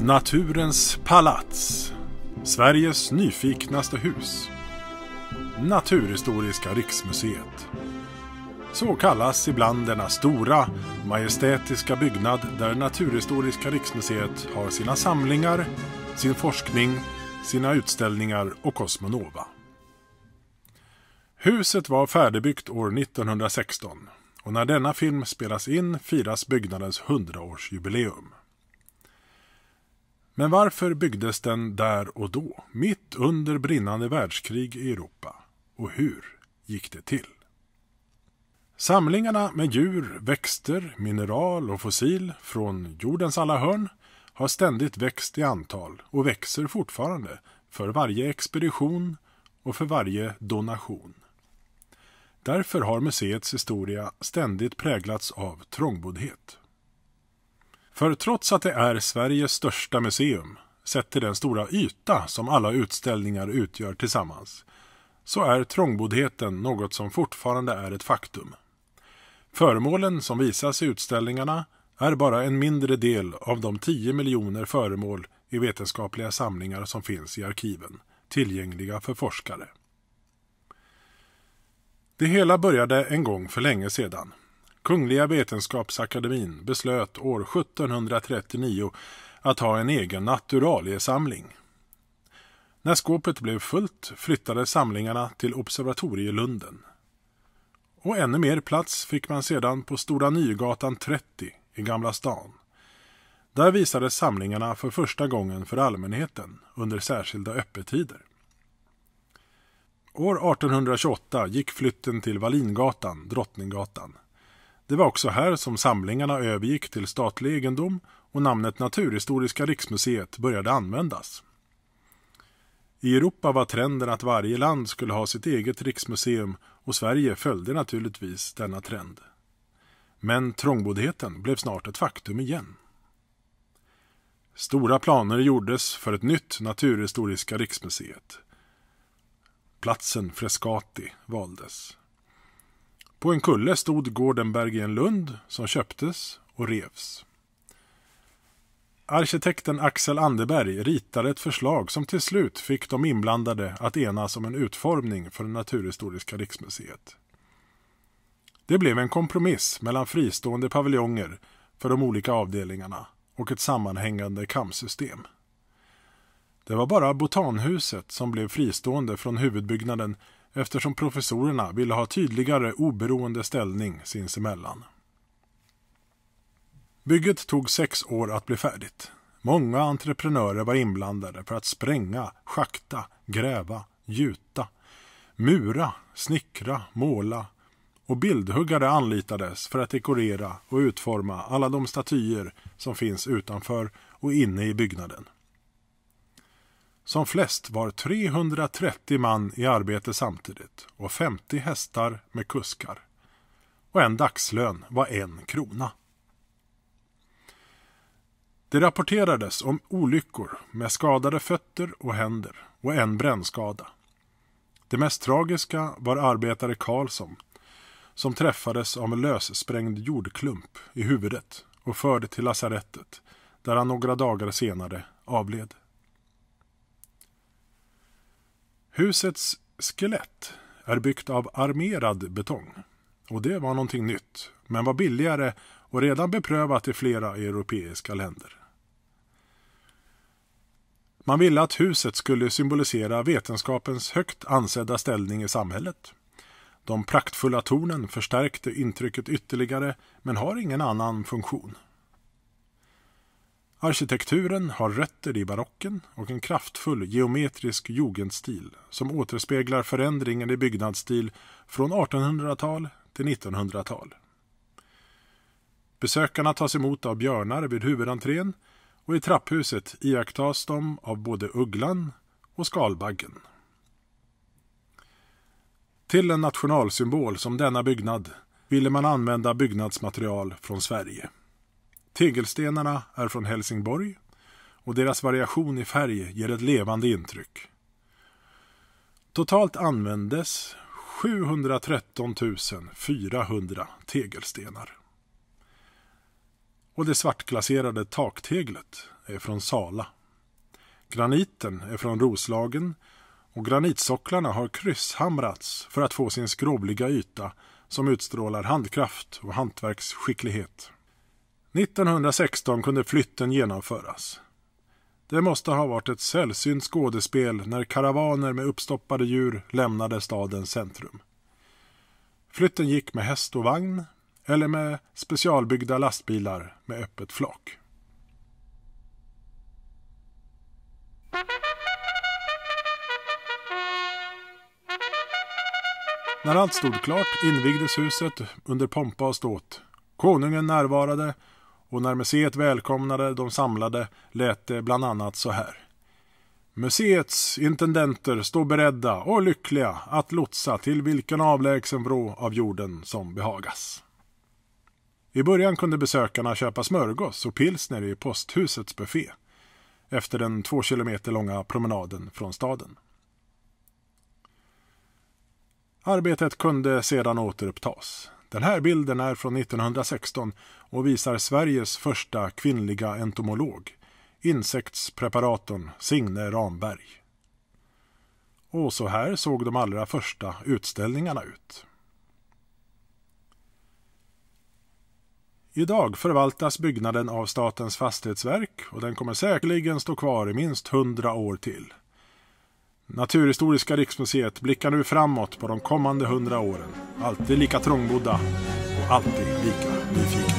Naturens palats. Sveriges nyfiknaste hus. Naturhistoriska riksmuseet. Så kallas ibland denna stora, majestätiska byggnad där Naturhistoriska riksmuseet har sina samlingar, sin forskning, sina utställningar och Cosmonova. Huset var färdigbyggt år 1916 och när denna film spelas in firas byggnadens 100-årsjubileum. Men varför byggdes den där och då, mitt under brinnande världskrig i Europa? Och hur gick det till? Samlingarna med djur, växter, mineral och fossil från jordens alla hörn har ständigt växt i antal och växer fortfarande för varje expedition och för varje donation. Därför har museets historia ständigt präglats av trångboddhet. För trots att det är Sveriges största museum, sett till den stora yta som alla utställningar utgör tillsammans, så är trångboddheten något som fortfarande är ett faktum. Föremålen som visas i utställningarna är bara en mindre del av de 10 miljoner föremål i vetenskapliga samlingar som finns i arkiven, tillgängliga för forskare. Det hela började en gång för länge sedan. Kungliga Vetenskapsakademin beslöt år 1739 att ha en egen naturaliesamling. När skåpet blev fullt flyttades samlingarna till Observatorielunden. Och ännu mer plats fick man sedan på Stora Nygatan 30 i Gamla stan. Där visades samlingarna för första gången för allmänheten under särskilda öppettider. År 1828 gick flytten till Wallingatan, Drottninggatan. Det var också här som samlingarna övergick till statlig egendom och namnet Naturhistoriska riksmuseet började användas. I Europa var trenden att varje land skulle ha sitt eget riksmuseum och Sverige följde naturligtvis denna trend. Men trångboddheten blev snart ett faktum igen. Stora planer gjordes för ett nytt Naturhistoriska riksmuseet. Platsen Frescati valdes. På en kulle stod gården Bergenlund som köptes och revs. Arkitekten Axel Anderberg ritade ett förslag som till slut fick de inblandade att enas om en utformning för Naturhistoriska riksmuseet. Det blev en kompromiss mellan fristående paviljonger för de olika avdelningarna och ett sammanhängande kamsystem. Det var bara Botanhuset som blev fristående från huvudbyggnaden eftersom professorerna ville ha tydligare oberoende ställning sinsemellan. Bygget tog sex år att bli färdigt. Många entreprenörer var inblandade för att spränga, schakta, gräva, gjuta, mura, snickra, måla och bildhuggare anlitades för att dekorera och utforma alla de statyer som finns utanför och inne i byggnaden. Som flest var 330 man i arbete samtidigt och 50 hästar med kuskar. Och en dagslön var en krona. Det rapporterades om olyckor med skadade fötter och händer och en brännskada. Det mest tragiska var arbetare Karlsson som träffades av en lössprängd jordklump i huvudet och förde till lasarettet där han några dagar senare avled. Husets skelett är byggt av armerad betong. Och det var någonting nytt, men var billigare och redan beprövat i flera europeiska länder. Man ville att huset skulle symbolisera vetenskapens högt ansedda ställning i samhället. De praktfulla tornen förstärkte intrycket ytterligare men har ingen annan funktion. Arkitekturen har rötter i barocken och en kraftfull geometrisk jugendstil som återspeglar förändringen i byggnadsstil från 1800-tal till 1900-tal. Besökarna tas emot av björnar vid huvudentrén och i trapphuset iakttas de av både ugglan och skalbaggen. Till en nationalsymbol som denna byggnad ville man använda byggnadsmaterial från Sverige. Tegelstenarna är från Helsingborg och deras variation i färg ger ett levande intryck. Totalt användes 713 400 tegelstenar. Och det svartglaserade takteglet är från Sala. Graniten är från Roslagen och granitsocklarna har krysshamrats för att få sin skrovliga yta som utstrålar handkraft och hantverksskicklighet. 1916 kunde flytten genomföras. Det måste ha varit ett sällsynt skådespel när karavaner med uppstoppade djur lämnade stadens centrum. Flytten gick med häst och vagn eller med specialbyggda lastbilar med öppet flak. När allt stod klart invigdes huset under pompa och ståt. Konungen närvarade och när museet välkomnade de samlade lät det bland annat så här. Museets intendenter står beredda och lyckliga att lotsa till vilken avlägsen vrå av jorden som behagas. I början kunde besökarna köpa smörgås och pilsner i posthusets buffé efter den två kilometer långa promenaden från staden. Arbetet kunde sedan återupptas. Den här bilden är från 1916 och visar Sveriges första kvinnliga entomolog, insektspreparatorn Signe Ramberg. Och så här såg de allra första utställningarna ut. Idag förvaltas byggnaden av Statens fastighetsverk och den kommer säkerligen stå kvar i minst hundra år till. Naturhistoriska riksmuseet blickar nu framåt på de kommande hundra åren. Alltid lika trångbodda och alltid lika nyfikna.